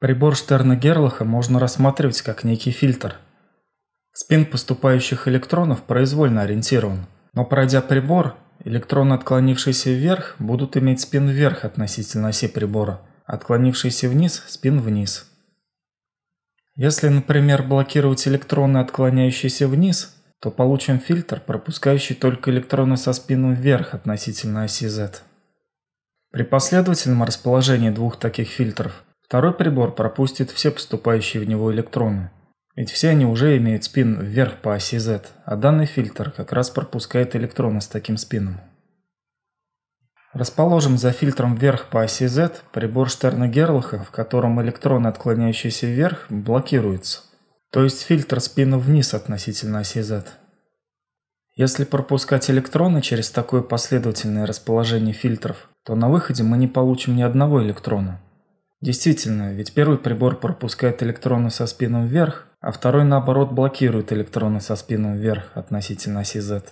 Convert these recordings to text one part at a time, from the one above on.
Прибор Штерна Герлаха можно рассматривать как некий фильтр. Спин поступающих электронов произвольно ориентирован, но пройдя прибор, электроны, отклонившиеся вверх, будут иметь спин вверх относительно оси прибора, отклонившиеся вниз – спин вниз. Если, например, блокировать электроны, отклоняющиеся вниз, то получим фильтр, пропускающий только электроны со спином вверх относительно оси Z. При последовательном расположении двух таких фильтров Второй прибор пропустит все поступающие в него электроны. Ведь все они уже имеют спин вверх по оси Z, а данный фильтр как раз пропускает электроны с таким спином. Расположим за фильтром вверх по оси Z прибор Штерна Герлаха, в котором электроны, отклоняющиеся вверх, блокируются. То есть фильтр спина вниз относительно оси Z. Если пропускать электроны через такое последовательное расположение фильтров, то на выходе мы не получим ни одного электрона. Действительно, ведь первый прибор пропускает электроны со спином вверх, а второй, наоборот, блокирует электроны со спином вверх относительно оси Z.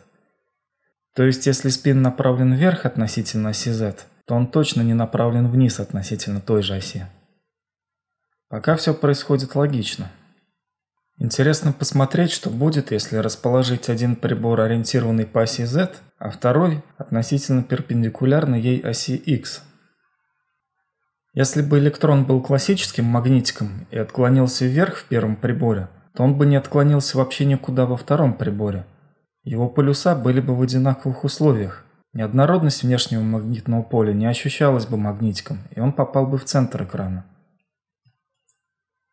То есть, если спин направлен вверх относительно оси Z, то он точно не направлен вниз относительно той же оси. Пока все происходит логично. Интересно посмотреть, что будет, если расположить один прибор, ориентированный по оси Z, а второй относительно перпендикулярно ей оси X – если бы электрон был классическим магнитиком и отклонился вверх в первом приборе, то он бы не отклонился вообще никуда во втором приборе. Его полюса были бы в одинаковых условиях. Неоднородность внешнего магнитного поля не ощущалась бы магнитиком, и он попал бы в центр экрана.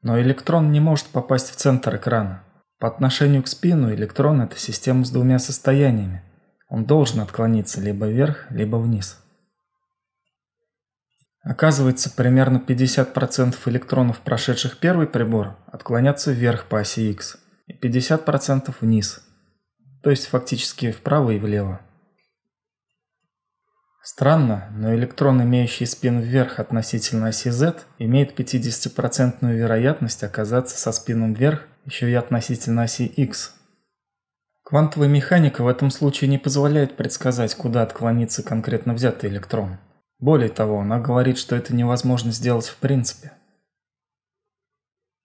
Но электрон не может попасть в центр экрана. По отношению к спину электрон – это система с двумя состояниями. Он должен отклониться либо вверх, либо вниз. Оказывается, примерно 50% электронов, прошедших первый прибор, отклонятся вверх по оси X и 50% вниз, то есть фактически вправо и влево. Странно, но электрон, имеющий спин вверх относительно оси Z, имеет 50% вероятность оказаться со спином вверх еще и относительно оси X. Квантовая механика в этом случае не позволяет предсказать, куда отклонится конкретно взятый электрон. Более того, она говорит, что это невозможно сделать в принципе.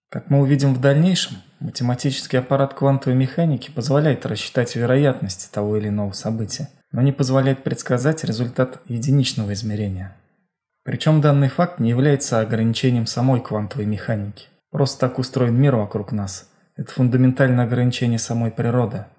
Как мы увидим в дальнейшем, математический аппарат квантовой механики позволяет рассчитать вероятности того или иного события, но не позволяет предсказать результат единичного измерения. Причем данный факт не является ограничением самой квантовой механики. Просто так устроен мир вокруг нас. Это фундаментальное ограничение самой природы –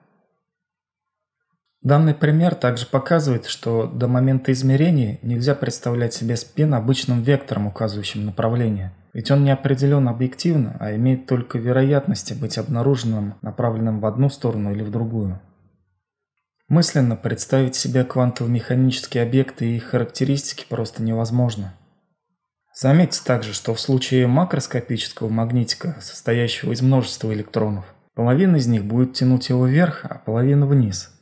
Данный пример также показывает, что до момента измерения нельзя представлять себе спин обычным вектором, указывающим направление, ведь он не определен объективно, а имеет только вероятности быть обнаруженным, направленным в одну сторону или в другую. Мысленно представить себе квантово-механические объекты и их характеристики просто невозможно. Заметьте также, что в случае макроскопического магнитика, состоящего из множества электронов, половина из них будет тянуть его вверх, а половина вниз –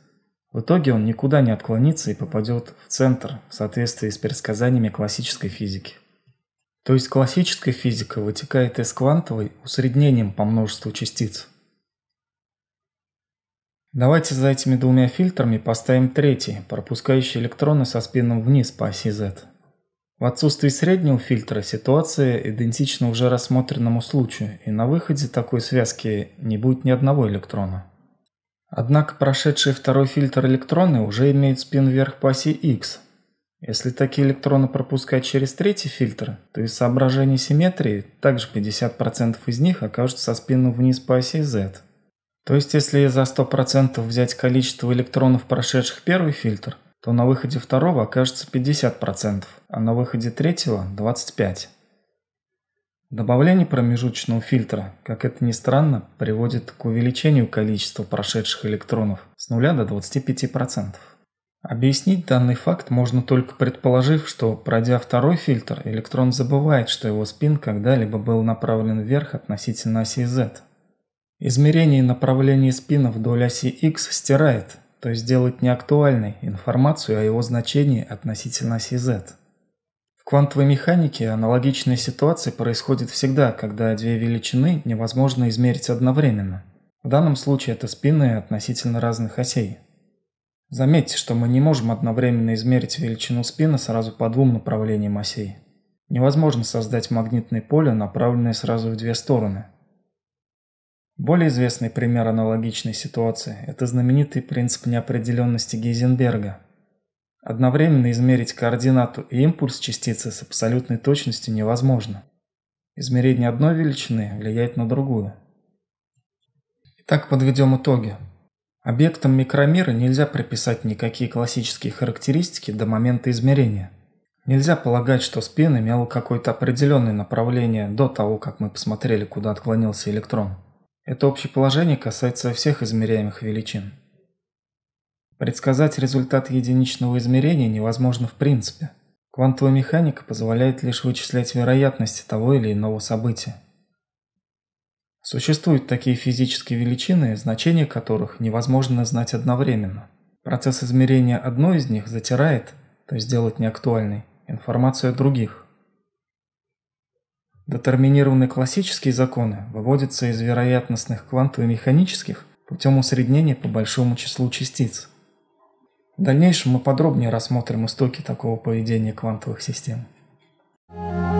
в итоге он никуда не отклонится и попадет в центр в соответствии с предсказаниями классической физики. То есть классическая физика вытекает из квантовой усреднением по множеству частиц. Давайте за этими двумя фильтрами поставим третий, пропускающий электроны со спином вниз по оси Z. В отсутствии среднего фильтра ситуация идентична уже рассмотренному случаю, и на выходе такой связки не будет ни одного электрона. Однако прошедшие второй фильтр электроны уже имеют спин вверх по оси X. Если такие электроны пропускать через третий фильтр, то из соображений симметрии также 50% из них окажутся со спином вниз по оси Z. То есть если за 100% взять количество электронов, прошедших первый фильтр, то на выходе второго окажется 50%, а на выходе третьего 25%. Добавление промежуточного фильтра, как это ни странно, приводит к увеличению количества прошедших электронов с 0 до 25%. Объяснить данный факт можно только предположив, что пройдя второй фильтр, электрон забывает, что его спин когда-либо был направлен вверх относительно оси Z. Измерение направления спина вдоль оси X стирает, то есть делает неактуальной информацию о его значении относительно оси Z квантовой механике аналогичная ситуация происходит всегда, когда две величины невозможно измерить одновременно. В данном случае это спины относительно разных осей. Заметьте, что мы не можем одновременно измерить величину спина сразу по двум направлениям осей. Невозможно создать магнитное поле, направленное сразу в две стороны. Более известный пример аналогичной ситуации – это знаменитый принцип неопределенности Гейзенберга – Одновременно измерить координату и импульс частицы с абсолютной точностью невозможно. Измерение одной величины влияет на другую. Итак, подведем итоги. Объектам микромира нельзя приписать никакие классические характеристики до момента измерения. Нельзя полагать, что спин имел какое-то определенное направление до того, как мы посмотрели, куда отклонился электрон. Это общее положение касается всех измеряемых величин. Предсказать результат единичного измерения невозможно в принципе. Квантовая механика позволяет лишь вычислять вероятности того или иного события. Существуют такие физические величины, значения которых невозможно знать одновременно. Процесс измерения одной из них затирает, то есть делает неактуальной, информацию о других. Детерминированные классические законы выводятся из вероятностных квантово-механических путем усреднения по большому числу частиц – в дальнейшем мы подробнее рассмотрим истоки такого поведения квантовых систем. Thank you